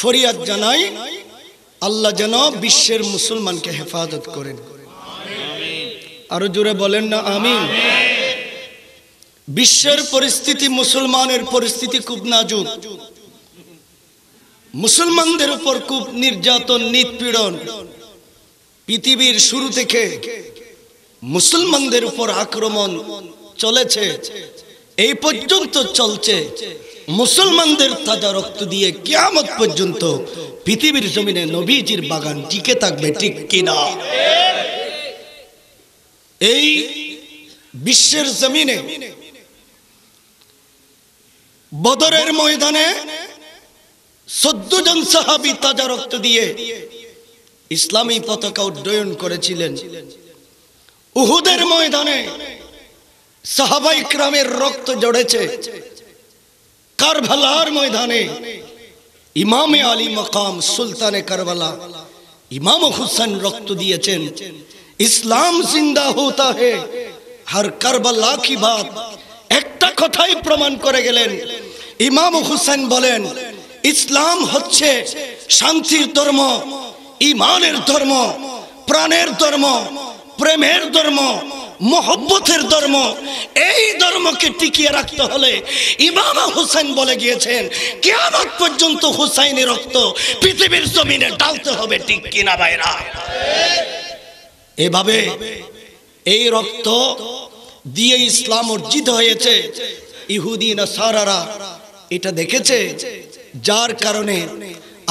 ফরিয়াদ জানাই আল্লাহ যেন বিশ্বের মুসলমানকে হেফাজত করেন আরো জোরে বলেন না আমিন বিশ্বের পরিস্থিতি মুসলমানের পরিস্থিতি খুব নাজুক মুসলমানদের উপর খুব নির্যাতন নিৎপীড়ন পৃথিবীর শুরু থেকে মুসলমানদের উপর আক্রমণ চলেছে এই পর্যন্ত চলছে মুসলমানদের তাজা রক্ত দিয়ে কেয়ামত পর্যন্ত পৃথিবীর জমিনে নবীজির বাগান টিকে থাকবে ঠিক কিনা এই বিশ্বের জমিনে বদরের ময়দানে চোদ্দ জন সাহাবি তাজা রক্ত দিয়ে ইসলামী পতাকা উড্ডয়ন করেছিলেন উহুদের ময়দানে সাহাবাই ক্রামের রক্ত জড়েছে কারভালার ময়দানে ইমামে আলী মকাম সুলতানে কারবালা ইমাম হুসেন রক্ত দিয়েছেন ইসলাম জিন্দা হতা হে হর কারবালা কি বাত একটা কথাই প্রমাণ করে গেলেন ইমাম হুসেন বলেন ইসলাম হচ্ছে শান্তির ধর্ম ইমানের ধর্ম প্রাণের ধর্ম প্রেমের ধর্ম মোহব্বতের ধর্ম এই ধর্মকে টিকিয়ে রাখতে হলে ইমামা হুসাইন বলে গিয়েছেন আমার পর্যন্ত হুসাইনের রক্ত পৃথিবীর জমিনে ডালতে হবে ঠিক কিনা ভাইরা এভাবে এই রক্ত দিয়ে ইসলাম অর্জিত হয়েছে ইহুদিন সারারা এটা দেখেছে যার কারণে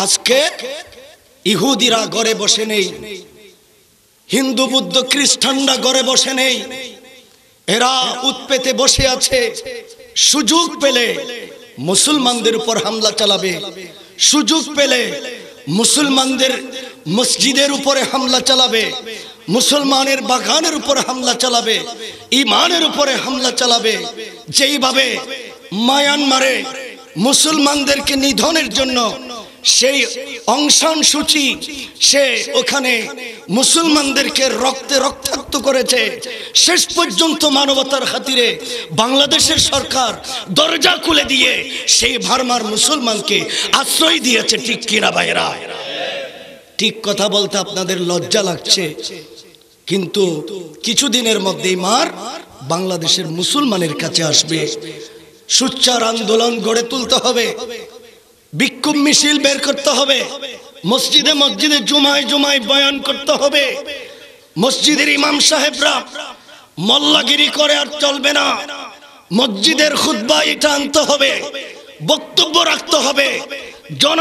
আজকে ইহুদিরা ঘরে বসে নেই হিন্দু বুদ্ধ খ্রিস্টানরা গড়ে বসে নেই এরা উৎপেতে বসে আছে সুযোগ পেলে মুসলমানদের উপর হামলা চালাবে সুযোগ পেলে মুসলমানদের মসজিদের উপরে হামলা চালাবে মুসলমানের বাগানের উপরে হামলা চালাবে ইমানের উপরে হামলা চালাবে যেইভাবে মায়ানমারে মুসলমানদেরকে নিধনের জন্য সেই অংশান সূচি সে ওখানে মুসলমানদেরকে রক্তে রক্তাক্ত করেছে শেষ পর্যন্ত মানবতার খাতিরে বাংলাদেশের সরকার দরজা খুলে দিয়ে সেই ভার্মার মুসলমানকে আশ্রয় দিয়েছে ঠিক কিনা ভাইরা ঠিক কথা বলতে আপনাদের লজ্জা লাগছে কিন্তু কিছুদিনের মধ্যেই মার বাংলাদেশের মুসলমানের কাছে আসবে সুচ্চার আন্দোলন গড়ে তুলতে হবে বিক্ষোভ মিছিল বের করতে হবে মসজিদে মসজিদে জুমায় জুমায় বয়ান করতে হবে মসজিদের ইমাম সাহেবরা মল্লাগিরি করে আর চলবে না মসজিদের খুদ্া এটা আনতে হবে বক্তব্য রাখতে হবে জন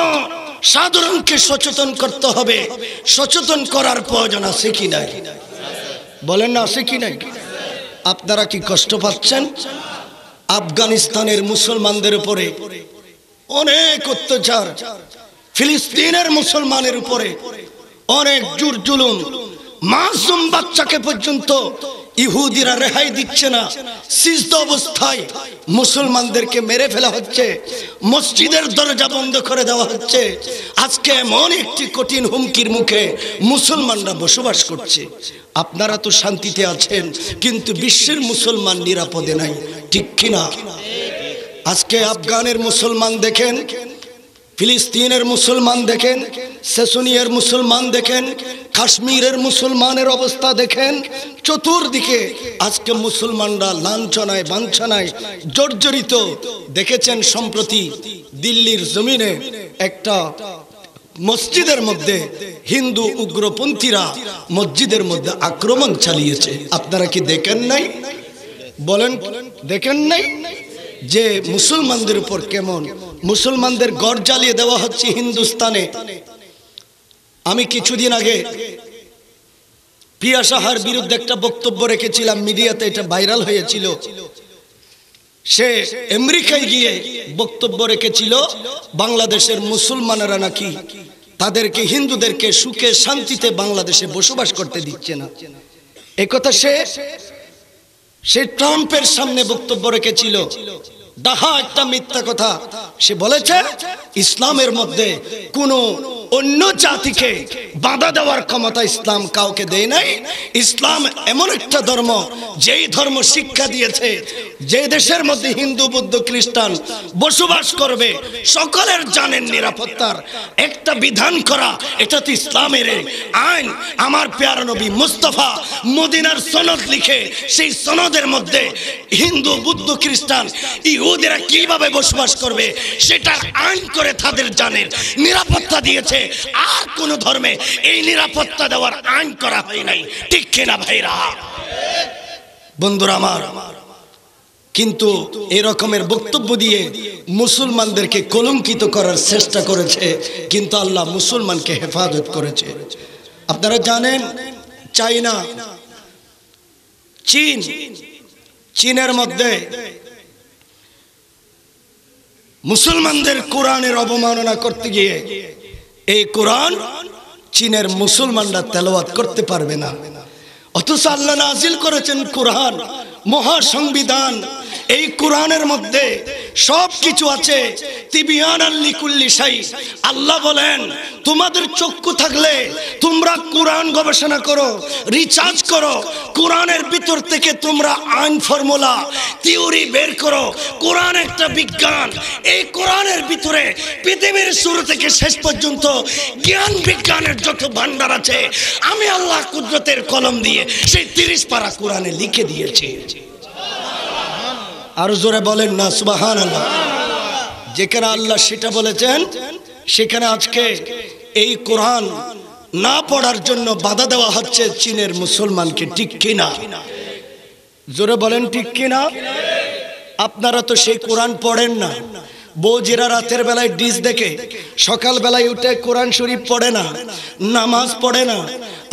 সাধারণকে সচেতন করতে হবে সচেতন করার প্রয়োজন আছে কি নাই বলেন না আছে কি নাই আপনারা কি কষ্ট পাচ্ছেন আফগানিস্তানের মুসলমানদের উপরে অনেক অত্যাচার ফিলিস্তিনের মুসলমানের উপরে অনেক জুর জুলুম মাসুম বাচ্চাকে পর্যন্ত ইহুদিরা রেহাই দিচ্ছে না সিজদ অবস্থায় মুসলমানদেরকে মেরে ফেলা হচ্ছে মসজিদের দরজা বন্ধ করে দেওয়া হচ্ছে আজকে এমন একটি কঠিন হুমকির মুখে মুসলমানরা বসবাস করছে আপনারা তো শান্তিতে আছেন কিন্তু বিশ্বের মুসলমান নিরাপদে নাই ঠিক কিনা আজকে আফগানের মুসলমান দেখেন ফিলিস্তিনের মুসলমান দেখেন সেসুনিয়ের মুসলমান দেখেন কাশ্মীরের মুসলমানের অবস্থা দেখেন চতুর্দিকে আজকে মুসলমানরা লাঞ্ছনায় বাঞ্ছনায় জর্জরিত দেখেছেন সম্প্রতি দিল্লির জমিনে একটা মসজিদের মধ্যে হিন্দু উগ্রপন্থীরা মসজিদের মধ্যে আক্রমণ চালিয়েছে আপনারা কি দেখেন নাই বলেন দেখেন নাই যে মুসলমানদের উপর কেমন মুসলমানদের গড় জ্বালিয়ে দেওয়া হচ্ছে হিন্দুস্তানে আমি কিছুদিন আগে প্রিয়া সাহার বিরুদ্ধে একটা বক্তব্য রেখেছিলাম মিডিয়াতে এটা ভাইরাল হয়েছিল সে আমেরিকায় গিয়ে বক্তব্য রেখেছিল বাংলাদেশের মুসলমানেরা নাকি তাদেরকে হিন্দুদেরকে সুখে শান্তিতে বাংলাদেশে বসবাস করতে দিচ্ছে না একথা সে সে ট্রাম্পের সামনে বক্তব্য রেখেছিল ডাহা একটা মিথ্যা কথা সে বলেছে ইসলামের মধ্যে কোনো অন্য জাতিকে বাধা দেওয়ার ক্ষমতা ইসলাম কাউকে দেয় নাই ইসলাম এমন একটা ধর্ম যেই ধর্ম শিক্ষা দিয়েছে যে দেশের মধ্যে হিন্দু বৌদ্ধ খ্রিস্টান বসবাস করবে সকলের জানেন নিরাপত্তার একটা বিধান করা এটা তো ইসলামের আইন আমার প্যার নবী মুস্তফা মদিনার সনদ লিখে সেই সনদের মধ্যে হিন্দু বুদ্ধ খ্রিস্টান ইহুদেরা কিভাবে বসবাস করবে সেটার আইন করে তাদের জানেন নিরাপত্তা দিয়েছে আর কোন ধর্মে এই নিরাপত্তা দেওয়ার আইন করা হয় নাই ঠিক কিনা ভাইরা বন্ধুরা আমার কিন্তু এরকমের বক্তব্য দিয়ে মুসলমানদেরকে কলঙ্কিত করার চেষ্টা করেছে কিন্তু আল্লাহ মুসলমানকে হেফাজত করেছে আপনারা জানেন চাইনা চীন চীনের মধ্যে মুসলমানদের কোরআনের অবমাননা করতে গিয়ে এই কোরআন চীনের মুসলমানরা তেলোয়াত করতে পারবে না অথচ আল্লাহ নাজিল করেছেন কোরআন মহাসংবিধান এই কোরআনের মধ্যে সব কিছু আছে তিবিয়ান আল্লাহ বলেন তোমাদের চক্ষু থাকলে তোমরা কোরআন গবেষণা করো রিচার্জ করো কোরআনের ভিতর থেকে তোমরা আইন ফর্মুলা থিওরি বের করো কোরআন একটা বিজ্ঞান এই কোরআনের ভিতরে পৃথিবীর শুরু থেকে শেষ পর্যন্ত জ্ঞান বিজ্ঞানের যত ভান্ডার আছে আমি আল্লাহ কুদরতের কলম দিয়ে সেই তিরিশ পারা কোরআনে লিখে দিয়েছি আর জোরে বলেন না সুবাহান আল্লাহ যেখানে আল্লাহ সেটা বলেছেন সেখানে আজকে এই কোরআন না পড়ার জন্য বাধা দেওয়া হচ্ছে চীনের মুসলমানকে ঠিক কিনা জোরে বলেন ঠিক কিনা আপনারা তো সেই কোরআন পড়েন না বৌজিরা রাতের বেলায় ডিস দেখে সকাল বেলায় উঠে কোরআন শরীফ পড়ে না নামাজ পড়ে না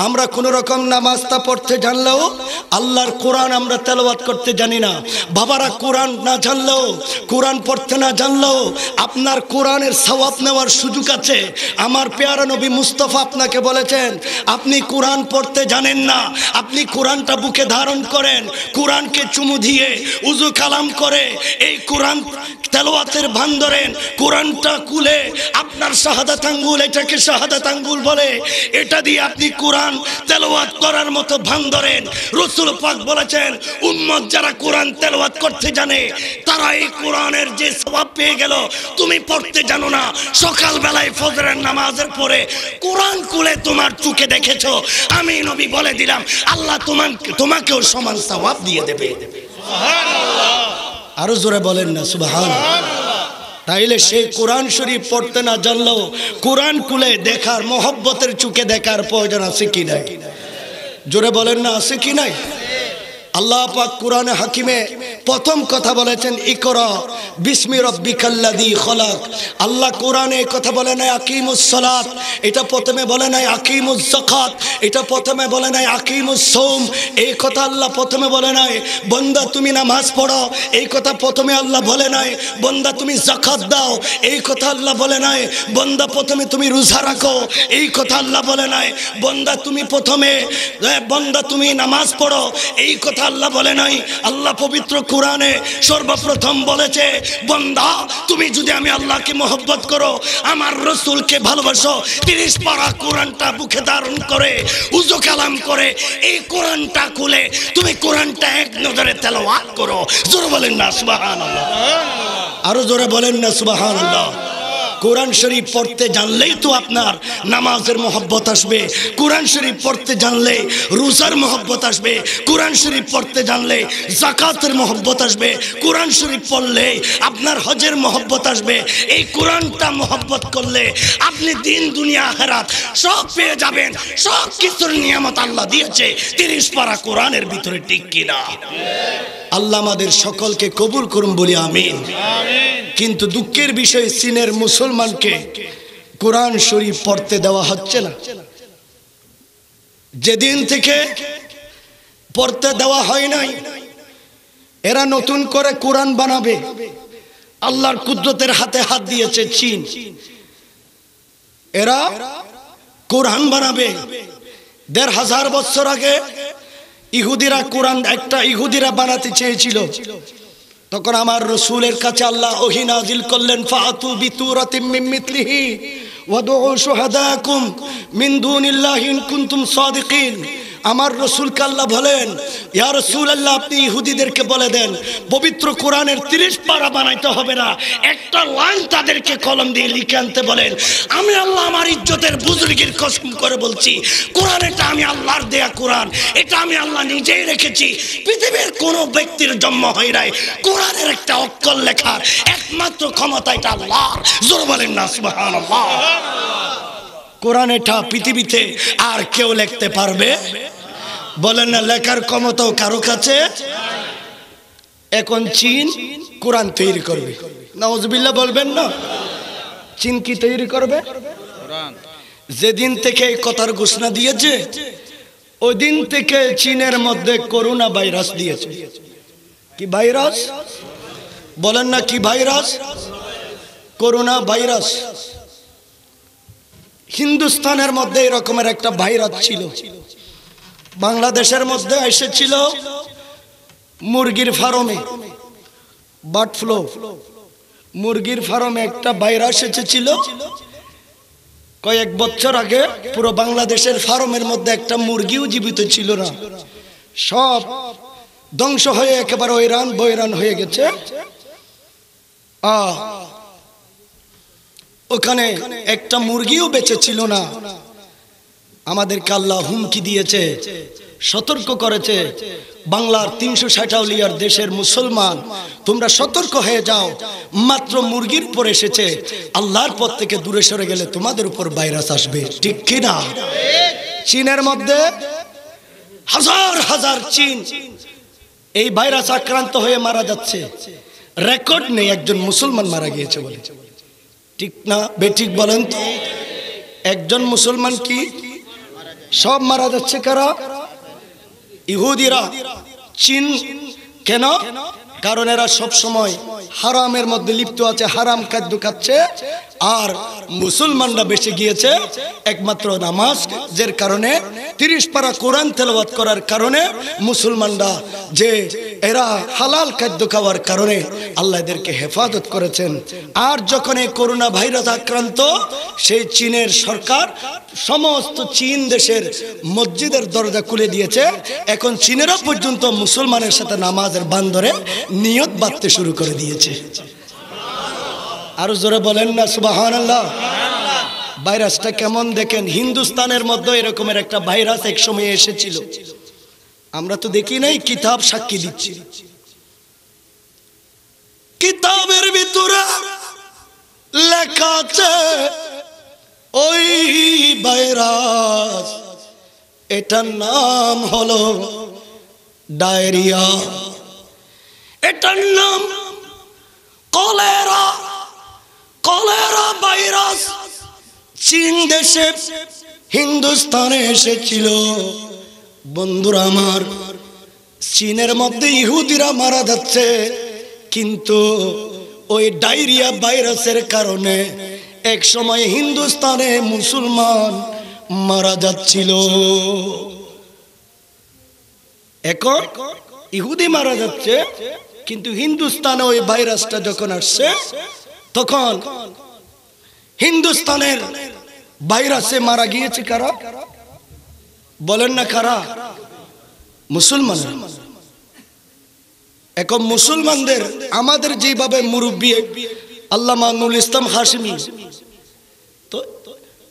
আমরা কোন রকম নামাজটা পড়তে জানলেও আল্লাহর কোরআন আমরা তেলবাদ করতে জানি না বাবারা কোরআন না জানলেও কোরআন পড়তে না জানলেও আপনার কোরআনের সবাব নেওয়ার সুযোগ আছে আমার পেয়ারা নবী মুস্তফা আপনাকে বলেছেন আপনি কোরআন পড়তে জানেন না আপনি কোরআনটা বুকে ধারণ করেন কোরআনকে চুমু দিয়ে উজু কালাম করে এই কোরআন তেলোয়াতের ভান ধরেন কোরআনটা কুলে আপনার শাহাদাত আঙ্গুল এটাকে শাহাদাত আঙ্গুল বলে এটা দিয়ে আপনি কোরআন কোরআন তেলোয়াত করার মতো ভান ধরেন রসুল পাক বলেছেন উন্মত যারা কোরআন তেলোয়াত করতে জানে তারা এই কোরআনের যে স্বভাব পেয়ে গেল তুমি পড়তে জানো না সকাল বেলায় ফজরের নামাজের পরে কোরআন কুলে তোমার চুকে দেখেছ আমি নবী বলে দিলাম আল্লাহ তোমার তোমাকেও সমান স্বভাব দিয়ে দেবে আরো জোরে বলেন না সুবাহ তাইলে সে কোরআন শরীফ পড়তে না জানলেও কোরআন কুলে দেখার মহব্বতের চুকে দেখার প্রয়োজন আছে কি নাই জোরে বলেন না আছে কি নাই আল্লাহ পাক কোরআনে হাকিমে প্রথম কথা বলেছেন ইকর বিস্মি রব্বিকাল্লাদি খলাক আল্লাহ কোরআনে কথা বলে নাই আকিমুসলাত এটা প্রথমে বলে নাই আকিমুজ্জাকাত এটা প্রথমে বলে নাই আকিমুসৌম এই কথা আল্লাহ প্রথমে বলে নাই বন্দা তুমি নামাজ পড়ো এই কথা প্রথমে আল্লাহ বলে নাই বন্দা তুমি জাকাত দাও এই কথা আল্লাহ বলে নাই বন্দা প্রথমে তুমি রোজা রাখো এই কথা আল্লাহ বলে নাই বন্দা তুমি প্রথমে বন্দা তুমি নামাজ পড়ো এই কথা আল্লাহ বলে নাই আল্লাহ পবিত্র কোরআনে সর্বপ্রথম বলেছে বন্ধা তুমি যদি আমি আল্লাহকে মহব্বত করো আমার রসুলকে ভালোবাসো তিরিশ পারা কোরআনটা বুকে ধারণ করে উজু কালাম করে এই কোরআনটা খুলে তুমি কোরআনটা এক নজরে তেল করো জোরে বলেন না সুবাহান আল্লাহ আরো জোরে বলেন না সুবাহান আল্লাহ কোরআন শরীফ পড়তে জানলেই তো আপনার নামাজের মহব্বত আসবে কোরআন শরীফ পড়তে জানলে রোজার মহব্বত আসবে কোরআন শরীফ পড়তে জানলে জাকাতের মহব্বত আসবে কোরআন শরীফ পড়লে আপনার হজের মহব্বত আসবে এই কোরআনটা মহব্বত করলে আপনি দিন দুনিয়া হেরাত সব পেয়ে যাবেন সব কিছুর নিয়ামত আল্লাহ দিয়েছে তিরিশ পারা কোরআনের ভিতরে ঠিক কিনা আল্লাহ আমাদের সকলকে কবুল করুন বলি আমিন কিন্তু দুঃখের বিষয় চীনের মুসলমান মুসলমানকে কোরআন শরীফ পড়তে দেওয়া হচ্ছে না যেদিন থেকে পড়তে দেওয়া হয় নাই এরা নতুন করে কোরআন বানাবে আল্লাহর কুদরতের হাতে হাত দিয়েছে চীন এরা কোরআন বানাবে দেড় হাজার বছর আগে ইহুদিরা কোরআন একটা ইহুদিরা বানাতে চেয়েছিল তখন আমার রসুলের কাছে আল্লাহ ওহী নাজিল করলেন ফাতু বিতুরাতি মিমিতলিহি ওয়াদউ শুহাদাকুম মিন দুনিল্লাহি ইন কুনতুম সাদিকিন আমার রসুল কাল্লা বলেন ইয়া রসুল আল্লাহ আপনি ইহুদিদেরকে বলে দেন পবিত্র কোরআনের তিরিশ পারা বানাইতে হবে না একটা লাইন তাদেরকে কলম দিয়ে লিখে আনতে বলেন আমি আল্লাহ আমার ইজ্জতের বুজুর্গের কসম করে বলছি কোরআন এটা আমি আল্লাহর দেয়া কোরআন এটা আমি আল্লাহ নিজেই রেখেছি পৃথিবীর কোনো ব্যক্তির জন্ম হয় নাই কোরআনের একটা অক্কল লেখার একমাত্র ক্ষমতা এটা আল্লাহ জোর বলেন না সুবাহ কোরআন এটা পৃথিবীতে আর কেউ লিখতে পারবে বলেন না লেখার ক্ষমতাও কারো কাছে এখন চীন কোরআন তৈরি করবে নজবিল্লা বলবেন না চীন কি তৈরি করবে যেদিন থেকে এই কথার ঘোষণা দিয়েছে ওই দিন থেকে চীনের মধ্যে করোনা ভাইরাস দিয়েছে কি ভাইরাস বলেন না কি ভাইরাস করোনা ভাইরাস হিন্দুস্তানের মধ্যে এরকমের একটা ভাইরাস ছিল বাংলাদেশের মধ্যে এসেছিল মুরগির ফার্মে বার্ড ফ্লু মুরগির ফার্মে একটা ভাইরাস এসেছিল কয়েক বছর আগে পুরো বাংলাদেশের ফার্মের মধ্যে একটা মুরগিও জীবিত ছিল না সব ধ্বংস হয়ে একেবারে ওইরান বৈরান হয়ে গেছে আ ওখানে একটা মুরগিও বেঁচে ছিল না আমাদের কাল্লা হুমকি দিয়েছে সতর্ক করেছে বাংলার তিনশো ষাটাউলিয়ার দেশের মুসলমান তোমরা সতর্ক হয়ে যাও মাত্র মুরগির উপর এসেছে আল্লাহর পর থেকে দূরে সরে গেলে তোমাদের উপর ভাইরাস আসবে ঠিক কিনা চীনের মধ্যে হাজার হাজার চীন এই ভাইরাস আক্রান্ত হয়ে মারা যাচ্ছে রেকর্ড নেই একজন মুসলমান মারা গিয়েছে বলে ঠিক না বেঠিক বলেন তো একজন মুসলমান কি সব মারা যাচ্ছে কারা ইহুদিরা চীন কেন কারণ এরা সব সময় হারামের মধ্যে লিপ্ত আছে হারাম খাদ্য খাচ্ছে আর মুসলমানরা বেশি গিয়েছে একমাত্র নামাজ যের কারণে তিরিশ পারা কোরআন তেলবাদ করার কারণে মুসলমানরা যে এরা হালাল খাদ্য খাওয়ার কারণে আল্লাহ এদেরকে হেফাজত করেছেন আর যখন এই করোনা ভাইরাস আক্রান্ত সেই চীনের সরকার সমস্ত চীন দেশের মসজিদের দরজা খুলে দিয়েছে এখন চীনেরা পর্যন্ত মুসলমানের সাথে নামাজের বান্দরে নিয়ত বাঁধতে শুরু করে দিয়েছে আরো জোরে বলেন না সুবাহান আল্লাহ ভাইরাসটা কেমন দেখেন হিন্দুস্তানের মধ্যে এরকমের একটা ভাইরাস এক সময় এসেছিল আমরা তো দেখি নাই কিতাব সাক্ষী দিচ্ছি কিতাবের ভিতরে লেখা আছে ওই ভাইরাস এটার নাম হলো ডায়রিয়া এটার নাম কলেরা কলেরা ভাইরাস চীন দেশে হিন্দুস্তানে এসেছিল বন্ধুরা আমার চীনের মধ্যে ইহুদিরা মারা যাচ্ছে কিন্তু ওই ডায়রিয়া ভাইরাসের কারণে এক সময় হিন্দুস্তানে মুসলমান মারা যাচ্ছিল এখন ইহুদি মারা যাচ্ছে কিন্তু হিন্দুস্তানে ওই ভাইরাসটা যখন আসছে তখন হিন্দুস্তানের ভাইরাসে মারা গিয়েছে কারা বলেন না কারা মুসলমান এখন মুসলমানদের আমাদের যেভাবে মুরব্বী আল্লাহ মামুল ইসলাম হাসমি তো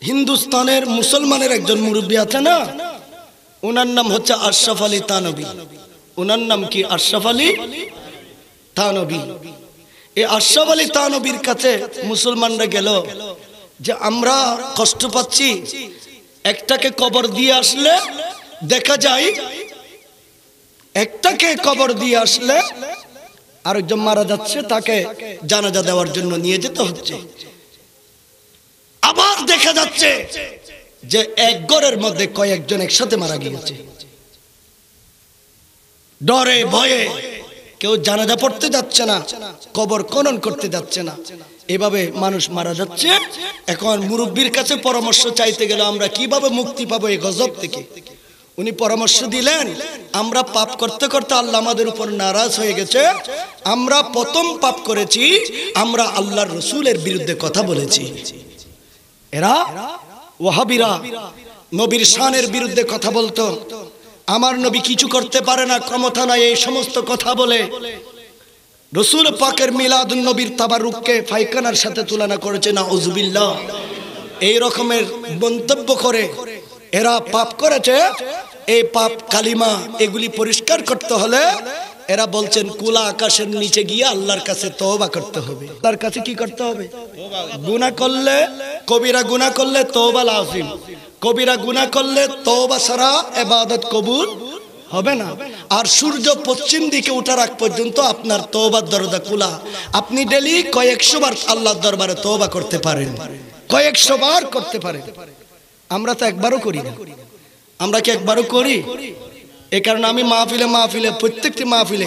হিন্দুস্তানের মুসলমানের একজন মুরব্বী আছে না ওনার নাম হচ্ছে আশরাফ আলী তানবী ওনার নাম কি আশরাফ আলী তানবী এই আশরাফ আলী তানবীর কাছে মুসলমানরা গেল যে আমরা কষ্ট পাচ্ছি একটাকে কবর দিয়ে আসলে দেখা যায় একটাকে কবর দিয়ে আসলে আরেকজন মারা যাচ্ছে তাকে জানাজা দেওয়ার জন্য নিয়ে যেতে হচ্ছে আবার দেখা যাচ্ছে যে এক গড়ের মধ্যে কয়েকজন একসাথে মারা গিয়েছে ডরে ভয়ে কেউ জানাজা পড়তে যাচ্ছে না কবর খনন করতে যাচ্ছে না এভাবে মানুষ মারা যাচ্ছে এখন মুরব্বীর কাছে পরামর্শ চাইতে গেলে আমরা কিভাবে মুক্তি পাবো এই গজব থেকে উনি পরামর্শ দিলেন আমরা পাপ করতে করতে আল্লাহ আমাদের উপর নারাজ হয়ে গেছে আমরা প্রথম পাপ করেছি আমরা আল্লাহর রসুলের বিরুদ্ধে কথা বলেছি এরা ওয়াহাবিরা নবীর শানের বিরুদ্ধে কথা বলতো আমার নবী কিছু করতে পারে না ক্ষমতা নাই এই সমস্ত কথা বলে রসুল পাকের মিলাদ নবীর তাবারুককে ফাইকানার সাথে তুলনা করেছে না ওজুবিল্লাহ এই রকমের মন্তব্য করে এরা পাপ করেছে এই পাপ কালিমা এগুলি পরিষ্কার করতে হলে এরা বলছেন কুলা আকাশের নিচে গিয়ে আল্লাহর কাছে তওবা করতে হবে তার কাছে কি করতে হবে গুনা করলে কবিরা গুনা করলে তওবা লাজিম কবিরা গুণা করলে তওবা সারা এবাদত কবুল হবে না আর সূর্য পশ্চিম দিকে ওঠার আগ পর্যন্ত আপনার তোবার দরজা খোলা আপনি ডেলি কয়েকশো বার আল্লাহ দরবারে তওবা করতে পারেন কয়েকশো বার করতে পারেন আমরা তো একবারও করি না আমরা কি একবারও করি এ কারণে আমি মাহফিলে মাহফিলে প্রত্যেকটি মাহফিলে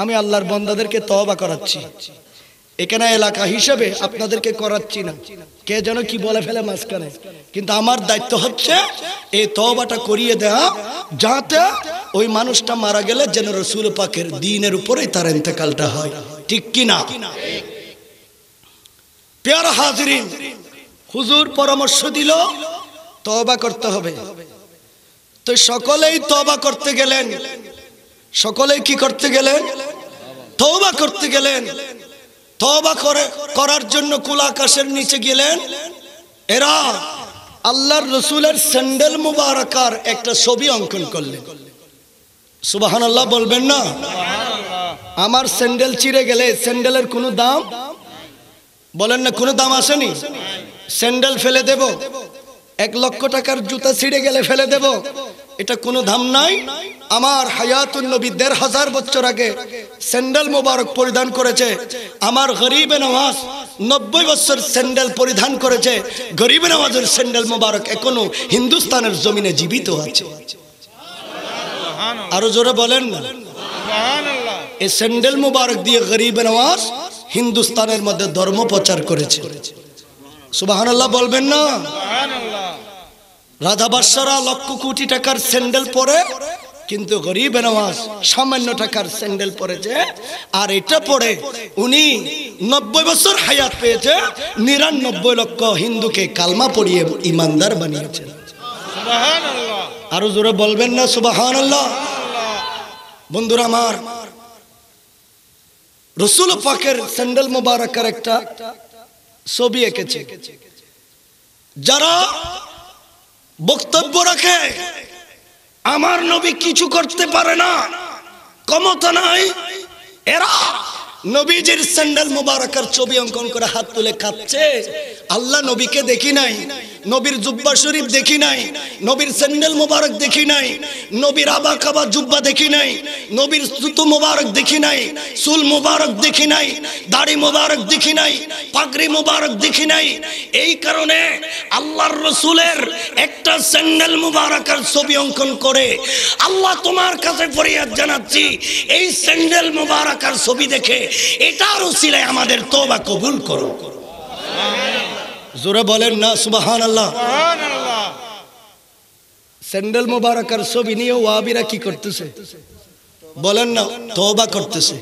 আমি আল্লাহর বন্দাদেরকে তওবা করাচ্ছি এখানে এলাকা হিসেবে আপনাদেরকে করাচ্ছি না কে যেন কি বলে ফেলে মাঝখানে কিন্তু আমার দায়িত্ব হচ্ছে এই তবাটা করিয়ে দেয়া যাতে ওই মানুষটা মারা গেলে যেন রসুল পাকের দিনের উপরে তার এতেকালটা হয় ঠিক কিনা পেয়ার হাজরিন হুজুর পরামর্শ দিল তবা করতে হবে তো সকলেই তবা করতে গেলেন সকলেই কি করতে গেলেন তবা করতে গেলেন তবা করে করার জন্য কুলাকাশের নিচে গেলেন এরা আল্লাহর রসুলের স্যান্ডেল মুবারকার একটা ছবি অঙ্কন করলেন সুবাহান আল্লাহ বলবেন না আমার স্যান্ডেল চিরে গেলে স্যান্ডেলের কোনো দাম বলেন না কোনো দাম আসেনি স্যান্ডেল ফেলে দেব এক লক্ষ টাকার জুতা ছিঁড়ে গেলে ফেলে দেব এটা কোনো ধাম নাই আমার হায়াতুল নবী দেড় হাজার বছর আগে স্যান্ডেল মোবারক পরিধান করেছে আমার গরিব নওয়াজ নব্বই বছর স্যান্ডেল পরিধান করেছে গরিব নওয়াজের স্যান্ডেল মোবারক এখনো হিন্দুস্তানের জমিনে জীবিত আছে আরো জোরে বলেন না এই স্যান্ডেল মোবারক দিয়ে গরিব নওয়াজ হিন্দুস্তানের মধ্যে ধর্ম প্রচার করেছে সুবাহ বলবেন না রাধা বাসারা লক্ষ কোটি টাকার স্যান্ডেল পরে কিন্তু গরিব নামাজ সামান্য টাকার স্যান্ডেল পরেছে আর এটা পরে উনি নব্বই বছর হায়াত পেয়েছে নিরানব্বই লক্ষ হিন্দুকে কালমা পড়িয়ে ইমানদার বানিয়েছে আরো জোরে বলবেন না সুবাহান বন্ধুরা আমার রসুল পাকের স্যান্ডেল মোবারকের একটা ছবি এঁকেছে যারা বক্তব্য রাখে আমার নবী কিছু করতে পারে না ক্ষমতা নাই এরা নবীজির স্যান্ডেল মোবারকার ছবি অঙ্কন করে হাত তুলে খাচ্ছে আল্লাহ নবীকে দেখি নাই নবীর জুব্বা শরীফ দেখি নাই নবীর স্যান্ডেল মোবারক দেখি নাই নবীর আবা কাবা জুব্বা দেখি নাই নবীর সুতু মোবারক দেখি নাই সুল মোবারক দেখি নাই দাড়ি মোবারক দেখি নাই পাগড়ি মোবারক দেখি নাই এই কারণে আল্লাহর রসুলের একটা স্যান্ডেল মোবারকের ছবি অঙ্কন করে আল্লাহ তোমার কাছে ফরিয়াদ জানাচ্ছি এই স্যান্ডেল মোবারকের ছবি দেখে এটারও সিলাই আমাদের তোবা কবুল করো জোরে বলেন না সুবাহান আল্লাহ স্যান্ডেল মোবারকার ছবি নিয়ে ওয়াবিরা কি করতেছে বলেন না তবা করতেছে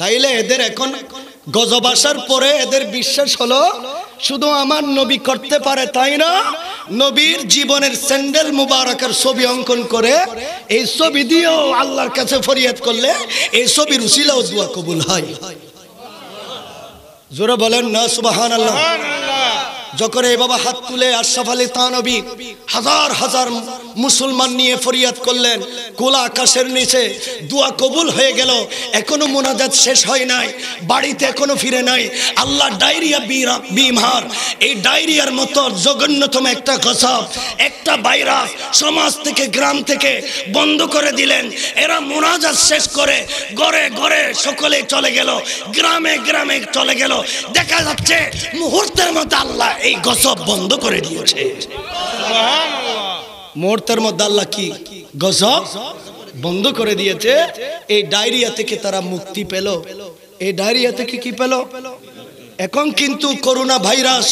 তাইলে এদের এখন গজব আসার পরে এদের বিশ্বাস হলো শুধু আমার নবী করতে পারে তাই না নবীর জীবনের স্যান্ডেল মুবারকের ছবি অঙ্কন করে এই ছবি দিয়েও আল্লাহর কাছে ফরিয়াদ করলে এই ছবির উশিলা উজুয়া কবুল হয় জোরে বলেন না সুবাহান আল্লাহ যখন বাবা হাত তুলে আশরাফ আলী তানবী হাজার হাজার মুসলমান নিয়ে ফরিয়াদ করলেন কোলা আকাশের নিচে দুয়া কবুল হয়ে গেল এখনো মোনাজাত শেষ হয় নাই বাড়িতে এখনো ফিরে নাই আল্লাহ ডায়রিয়া বিমার এই ডায়রিয়ার মতো জঘন্যতম একটা গসব একটা বাইরা সমাজ থেকে গ্রাম থেকে বন্ধ করে দিলেন এরা মোনাজাত শেষ করে ঘরে ঘরে সকলে চলে গেল গ্রামে গ্রামে চলে গেল দেখা যাচ্ছে মুহূর্তের মতো আল্লাহ এই গজব বন্ধ করে দিয়েছে মুহূর্তের মধ্যে আল্লাহ কি গজব বন্ধ করে দিয়েছে এই ডায়রিয়া থেকে তারা মুক্তি পেল এই ডায়রিয়া থেকে কি পেল এখন কিন্তু করোনা ভাইরাস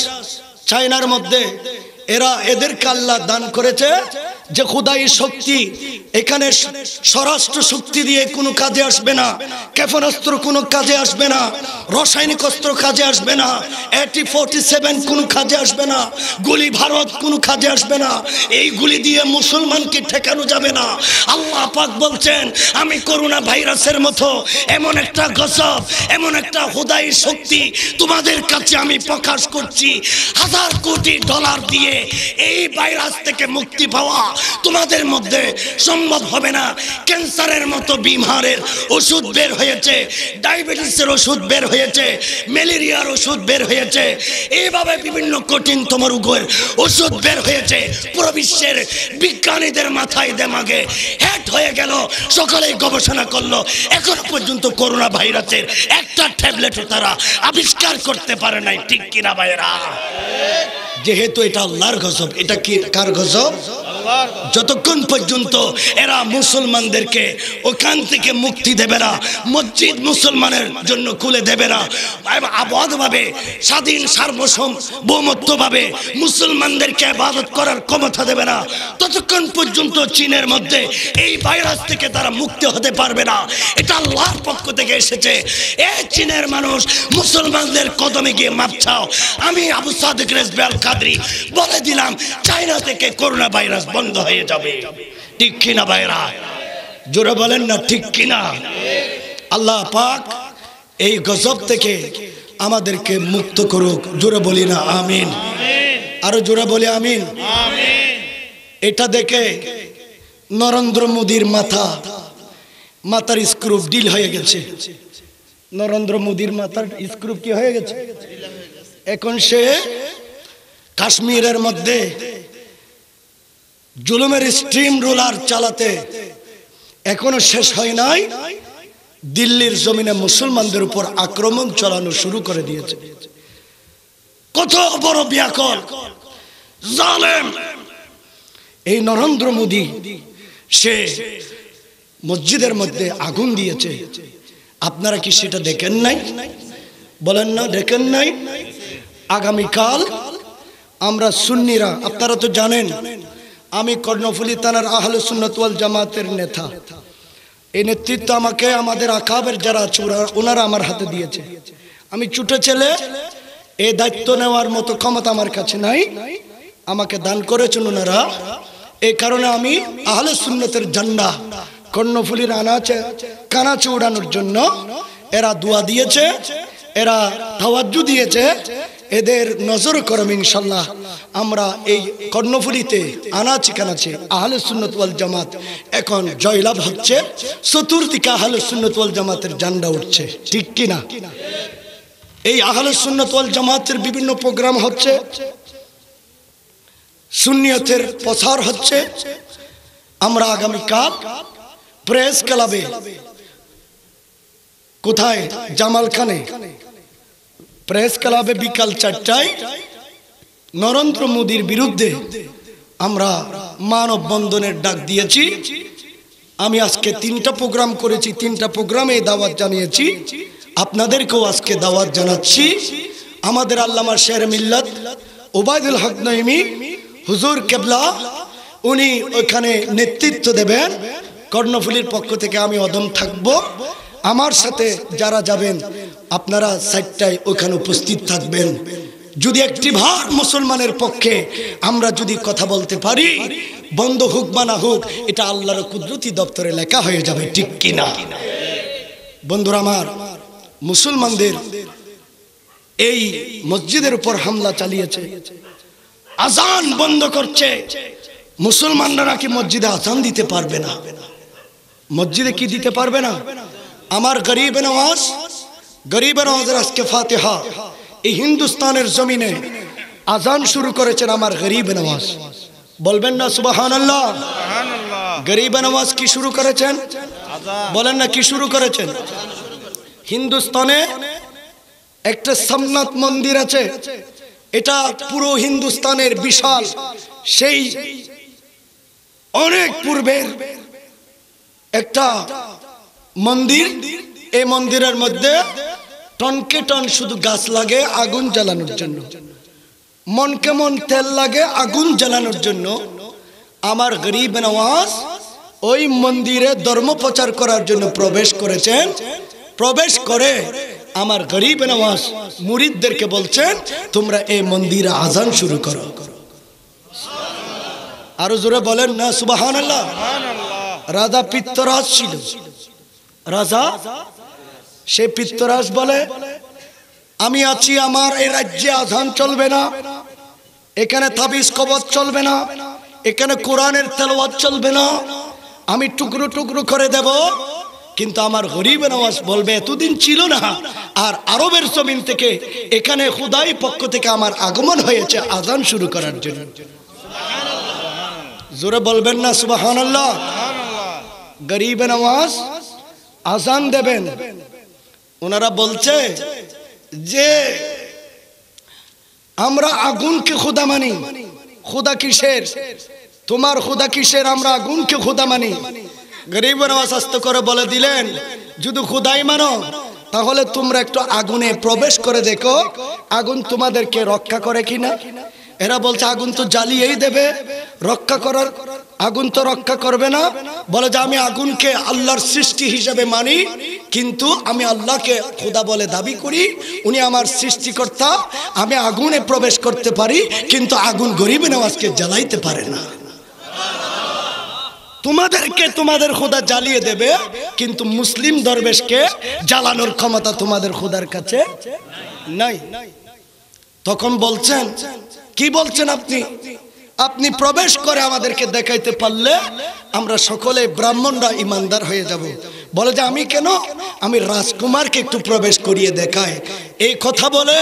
চায়নার মধ্যে এরা এদেরকে আল্লাহ দান করেছে যে খোদাই শক্তি এখানে স্বরাষ্ট্র শক্তি দিয়ে কোনো কাজে আসবে না ক্ষেপণাস্ত্র কোনো কাজে আসবে না রাসায়নিক অস্ত্র কাজে আসবে না এটি ফোর্টি সেভেন কোনো কাজে আসবে না গুলি ভারত কোনো কাজে আসবে না এই গুলি দিয়ে মুসলমানকে ঠেকানো যাবে না আল্লাহ পাক বলছেন আমি করোনা ভাইরাসের মতো এমন একটা গজব এমন একটা হুদাই শক্তি তোমাদের কাছে আমি প্রকাশ করছি হাজার কোটি ডলার দিয়ে এই ভাইরাস থেকে মুক্তি পাওয়া তোমাদের মধ্যে সম্ভব হবে না ক্যান্সারের মতো বিমারের ওষুধ বের হয়েছে ডায়াবেটিসের ওষুধ বের হয়েছে ম্যালেরিয়ার ওষুধ বের হয়েছে এইভাবে বিভিন্ন কঠিন রোগের ওষুধ বের হয়েছে পুরো বিশ্বের বিজ্ঞানীদের মাথায় দেমাগে হ্যাট হয়ে গেল সকালে গবেষণা করলো এখন পর্যন্ত করোনা ভাইরাসের একটা ট্যাবলেটও তারা আবিষ্কার করতে পারে নাই ঠিক কিনা ভাইরা যেহেতু এটা আল্লাহর গজব এটা কি কার গজব যতক্ষণ পর্যন্ত এরা মুসলমানদেরকে ওখান থেকে মুক্তি দেবে না মসজিদ মুসলমানের জন্য খুলে দেবে না আবাদভাবে স্বাধীন সার্বসম বৌমত্বভাবে মুসলমানদেরকে আবাদত করার ক্ষমতা দেবে না ততক্ষণ পর্যন্ত চীনের মধ্যে এই ভাইরাস থেকে তারা মুক্তি হতে পারবে না এটা আল্লাহর পক্ষ থেকে এসেছে এ চীনের মানুষ মুসলমানদের কদমে গিয়ে মাপ চাও আমি আবু সাদেক রেজবে আল কাদরি বলে দিলাম চাইনা থেকে করোনা ভাইরাস বন্ধ হয়ে যাবে ঠিক কিনা ভাইরা জোরে বলেন না ঠিক কিনা আল্লাহ পাক এই গজব থেকে আমাদেরকে মুক্ত করুক জোরে বলি না আমিন আরো জোরে বলি আমিন এটা দেখে নরেন্দ্র মোদীর মাথা মাথার স্ক্রুপ ডিল হয়ে গেছে নরেন্দ্র মোদীর মাথার স্ক্রুপ কি হয়ে গেছে এখন সে কাশ্মীরের মধ্যে জুলুমের স্ট্রিম রোলার চালাতে এখনো শেষ হয় নাই দিল্লির জমিনে মুসলমানদের উপর আক্রমণ চালানো শুরু করে দিয়েছে কত বড় ব্যাকল জালেম এই নরেন্দ্র মোদী সে মসজিদের মধ্যে আগুন দিয়েছে আপনারা কি সেটা দেখেন নাই বলেন না দেখেন নাই আগামীকাল আমরা সুন্নিরা আপনারা তো জানেন আমি কর্ণফুলি থানার আহলে সুন্নতওয়াল জামাতের নেতা এই নেতৃত্ব আমাকে আমাদের আকাবের যারা আছে ওনারা আমার হাতে দিয়েছে আমি ছুটে ছেলে এই দায়িত্ব নেওয়ার মতো ক্ষমতা আমার কাছে নাই আমাকে দান করেছেন ওনারা এই কারণে আমি আহলে সুন্নতের জান্ডা কর্ণফুলির আনাচে কানাচে উড়ানোর জন্য এরা দোয়া দিয়েছে এরা দিয়েছে এদের নজর করম ইনশাল্লাহ আমরা এই কর্ণফুলিতে আনাচি কানাচি আহলে সুনতওয়াল জামাত এখন জয়লাভ হচ্ছে চতুর্দিকে আহলে সুনতওয়াল জামাতের জান্ডা উঠছে ঠিক কিনা এই আহলে সুনতওয়াল জামাতের বিভিন্ন প্রোগ্রাম হচ্ছে সুনিয়তের প্রসার হচ্ছে আমরা আগামীকাল প্রেস ক্লাবে কোথায় জামাল খানে প্রেস ক্লাবে বিকাল চারটায় নরেন্দ্র মোদীর বিরুদ্ধে আমরা মানববন্ধনের ডাক দিয়েছি আমি আজকে তিনটা প্রোগ্রাম করেছি তিনটা প্রোগ্রামে দাওয়াত জানিয়েছি আপনাদেরকেও আজকে দাওয়াত জানাচ্ছি আমাদের আল্লামা শের মিল্লাত ওবায়দুল হক নইমি হুজুর কেবলা উনি ওখানে নেতৃত্ব দেবেন কর্ণফুলির পক্ষ থেকে আমি অদম থাকব আমার সাথে যারা যাবেন আপনারা সাইডটায় ওখানে উপস্থিত থাকবেন যদি একটি ভাগ মুসলমানের পক্ষে আমরা যদি কথা বলতে পারি বন্ধ হোক বা না হোক এটা আল্লাহর কুদরতি দপ্তরে লেখা হয়ে যাবে ঠিক কিনা বন্ধুরা আমার মুসলমানদের এই মসজিদের উপর হামলা চালিয়েছে আজান বন্ধ করছে মুসলমানরা নাকি মসজিদে আজান দিতে পারবে না মসজিদে কি দিতে পারবে না আমার গরিব নওয়াজ গরিবের হজর আজকে ফাতেহা এই হিন্দুস্তানের জমিনে আজান শুরু করেছেন আমার গরিব নওয়াজ বলবেন না সুবাহান আল্লাহ গরিব নওয়াজ কি শুরু করেছেন বলেন না কি শুরু করেছেন হিন্দুস্তানে একটা সোমনাথ মন্দির আছে এটা পুরো হিন্দুস্তানের বিশাল সেই অনেক পূর্বের একটা মন্দির এই মন্দিরের মধ্যে টনকে টন শুধু গাছ লাগে আগুন জ্বালানোর জন্য মনকে মন তেল লাগে আগুন জ্বালানোর জন্য আমার গরিব নওয়াজ ওই মন্দিরে ধর্ম প্রচার করার জন্য প্রবেশ করেছেন প্রবেশ করে আমার গরিব নওয়াজ মুরিদদেরকে বলছেন তোমরা এই মন্দিরে আজান শুরু করো আরো জোরে বলেন না সুবাহান রাজা পিত্তরাজ ছিল রাজা সে পিত্তরাজ বলে আমি আছি আমার এই রাজ্যে আধান চলবে না এখানে থাবিস কবচ চলবে না এখানে কোরআনের তেলোয়াত চলবে না আমি টুকরো টুকরো করে দেব কিন্তু আমার গরিব নওয়াজ বলবে এতদিন ছিল না আর আরবের জমিন থেকে এখানে খুদাই পক্ষ থেকে আমার আগমন হয়েছে আজান শুরু করার জন্য জোরে বলবেন না সুবাহ গরিব নওয়াজ আজান দেবেন ওনারা বলছে যে আমরা আগুনকে খোদা মানি খোদা কিসের তোমার খোদা কিসের আমরা আগুনকে খোদা মানি গরিবের অস্বাস্থ্য করে বলে দিলেন যদি খোদাই মানো তাহলে তোমরা একটু আগুনে প্রবেশ করে দেখো আগুন তোমাদেরকে রক্ষা করে কিনা এরা বলছে আগুন তো জ্বালিয়েই দেবে রক্ষা করার আগুন তো রক্ষা করবে না বলে যে আমি আগুনকে আল্লাহর সৃষ্টি হিসেবে মানি কিন্তু আমি আল্লাহকে খোদা বলে দাবি করি উনি আমার সৃষ্টিকর্তা আমি আগুনে প্রবেশ করতে পারি কিন্তু আগুন গরিব নামাজকে জ্বালাইতে পারে না তোমাদেরকে তোমাদের খোদা জ্বালিয়ে দেবে কিন্তু মুসলিম দরবেশকে জ্বালানোর ক্ষমতা তোমাদের খোদার কাছে নাই তখন বলছেন কি বলছেন আপনি আপনি প্রবেশ করে আমাদেরকে দেখাইতে পারলে আমরা সকলে ব্রাহ্মণরা ইমানদার হয়ে যাব বলে যে আমি কেন আমি রাজকুমারকে একটু প্রবেশ করিয়ে দেখায় এই কথা বলে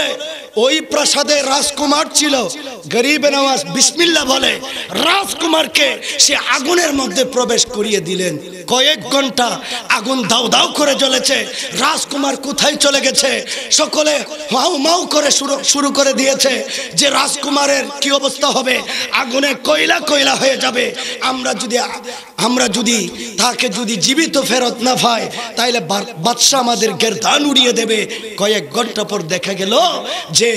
ওই প্রাসাদে রাজকুমার ছিল গরিব নওয়াজ বিসমিল্লা বলে রাজকুমারকে সে আগুনের মধ্যে প্রবেশ করিয়ে দিলেন কয়েক ঘন্টা আগুন দাও দাও করে জ্বলেছে রাজকুমার কোথায় চলে গেছে সকলে মাউ মাউ করে শুরু করে দিয়েছে যে রাজকুমারের কি অবস্থা হবে আগুনে কয়লা কয়লা হয়ে যাবে আমরা যদি আমরা যদি তাকে যদি জীবিত ফেরত না হয় তাইলে বাদশাহ আমাদের গেরদান উড়িয়ে দেবে কয়েক ঘন্টা পর দেখা গেল যে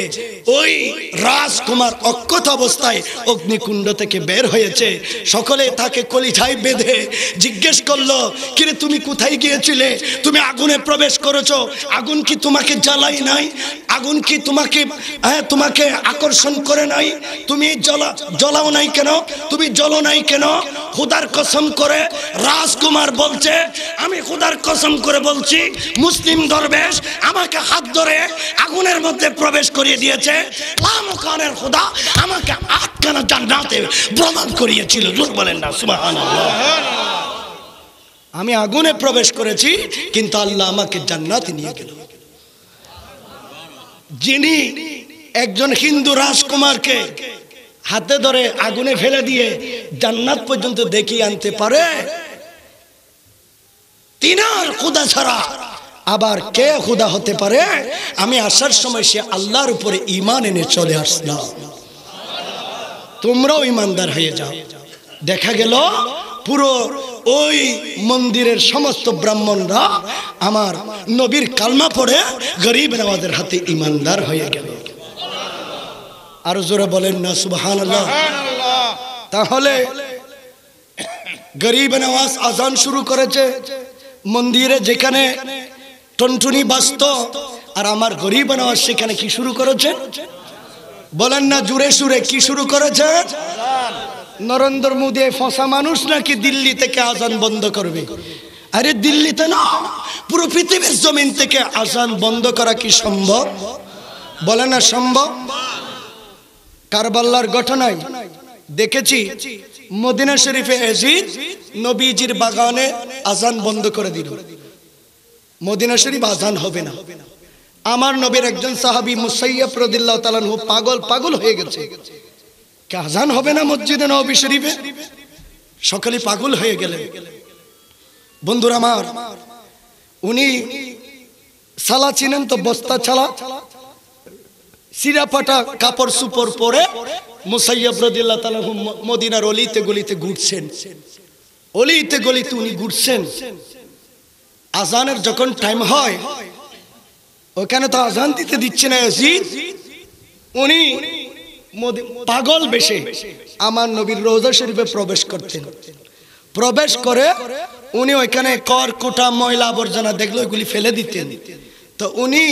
ওই রাজকুমার অক্ষত অবস্থায় অগ্নিকুণ্ড থেকে বের হয়েছে সকলে তাকে কলিঠায় বেঁধে জিজ্ঞেস করলো কিরে তুমি কোথায় গিয়েছিলে তুমি আগুনে প্রবেশ করেছ আগুন কি তোমাকে জ্বালাই নাই আগুন কি তোমাকে হ্যাঁ তোমাকে আকর্ষণ করে নাই তুমি জ্বলা জ্বলাও নাই কেন তুমি জ্বলো নাই কেন খুদার কসম করে রাজকুমার বলছে আমি খুদার কসম করে বলছি মুসলিম দরবেশ আমাকে হাত ধরে আগুনের মধ্যে প্রবেশ করিয়ে দিয়েছে খানের খুদা আমাকে আটখানা জান্নাতে প্রমাণ করিয়েছিল জোর বলেন না সুবহানাল্লাহ আমি আগুনে প্রবেশ করেছি কিন্তু আল্লাহ আমাকে জান্নাতে নিয়ে গেল যিনি একজন হিন্দু রাজকুমারকে হাতে ধরে আগুনে ফেলে দিয়ে জান্নাত পর্যন্ত দেখিয়ে আনতে পারে তিনার খুদা ছাড়া আবার কে খুদা হতে পারে আমি আসার সময় সে আল্লাহর উপরে ইমান এনে চলে আসলাম তোমরাও ইমানদার হয়ে যাও দেখা গেল পুরো ওই মন্দিরের সমস্ত ব্রাহ্মণরা আমার নবীর কালমা পড়ে গরিব নামাজের হাতে ইমানদার হয়ে গেল আরো জোরে বলেন না সুবহান তাহলে গরিব নওয়াজ আজান শুরু করেছে মন্দিরে যেখানে টনটুনি বাস্ত আর আমার গরিব নওয়াজ সেখানে কি শুরু করেছে বলেন না জুড়ে সুরে কি শুরু করেছে নরেন্দ্র মোদী ফসা মানুষ নাকি দিল্লি থেকে আজান বন্ধ করবে আরে দিল্লিতে না পুরো পৃথিবীর জমিন থেকে আসান বন্ধ করা কি সম্ভব বলে না সম্ভব কারবাল্লার ঘটনায় দেখেছি মদিনা শরীফে এজিদ নবীজির বাগানে আজান বন্ধ করে দিল মদিনা শরীফ আজান হবে না আমার নবীর একজন সাহাবি মুসাইয়াব তালান তালানহু পাগল পাগল হয়ে গেছে কে আজান হবে না মসজিদে নবী শরীফে সকলে পাগল হয়ে গেলেন বন্ধুরা আমার উনি সালা চিনেন তো বস্তা ছালা সিরাপাটা কাপড় সুপর পরে মুসাইয়াব রদিল্লাহ মদিনার অলিতে গলিতে ঘুরছেন অলিতে গলিতে উনি ঘুরছেন আজানের যখন টাইম হয় ওখানে তো আজান দিতে দিচ্ছে না ইয়াজিদ উনি পাগল বেশে আমার নবীর রোজা শরীফে প্রবেশ করতেন প্রবেশ করে উনি ওইখানে কর কোটা ময়লা আবর্জনা দেখলে ওইগুলি ফেলে দিতেন তো উনি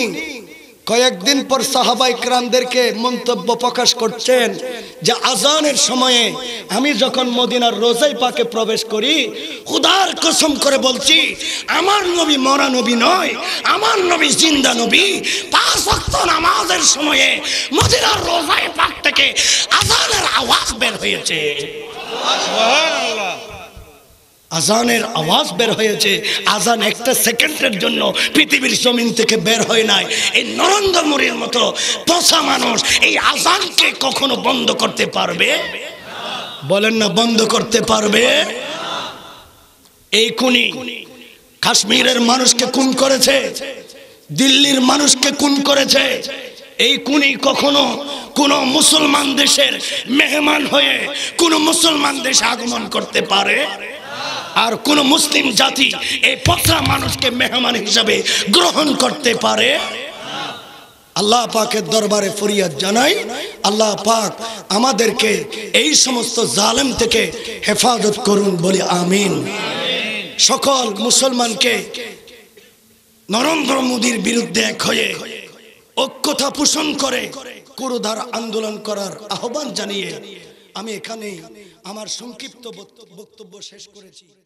কয়েকদিন পর সাহাবাই ক্রামদেরকে মন্তব্য প্রকাশ করছেন যে আজানের সময়ে আমি যখন মদিনার রোজাই পাকে প্রবেশ করি খুদার কসম করে বলছি আমার নবী মরা নবী নয় আমার নবী জিন্দা নবী পাঁচ নামাজের সময়ে মদিনার রোজাই পাক থেকে আজানের আওয়াজ বের হয়েছে আজানের আওয়াজ বের হয়েছে আজান একটা সেকেন্ডের জন্য পৃথিবীর জমিন থেকে বের হয় নাই এই নরেন্দ্র মোদীর মতো পোষা মানুষ এই আজানকে কখনো বন্ধ করতে পারবে বলেন না বন্ধ করতে পারবে এই কুনি কাশ্মীরের মানুষকে খুন করেছে দিল্লির মানুষকে খুন করেছে এই কুনি কখনো কোন মুসলমান দেশের মেহমান হয়ে কোন মুসলমান দেশে আগমন করতে পারে আর কোন মুসলিম জাতি এই পথরা মানুষকে মেহমান হিসাবে গ্রহণ করতে পারে আল্লাহ পাকের দরবারে ফরিয়াদ জানাই আল্লাহ পাক আমাদেরকে এই সমস্ত জালেম থেকে হেফাজত করুন বলে আমিন সকল মুসলমানকে নরেন্দ্র মোদীর বিরুদ্ধে এক হয়ে ঐক্যতা পোষণ করে কুরুধার আন্দোলন করার আহ্বান জানিয়ে আমি এখানেই আমার সংক্ষিপ্ত বক্তব্য শেষ করেছি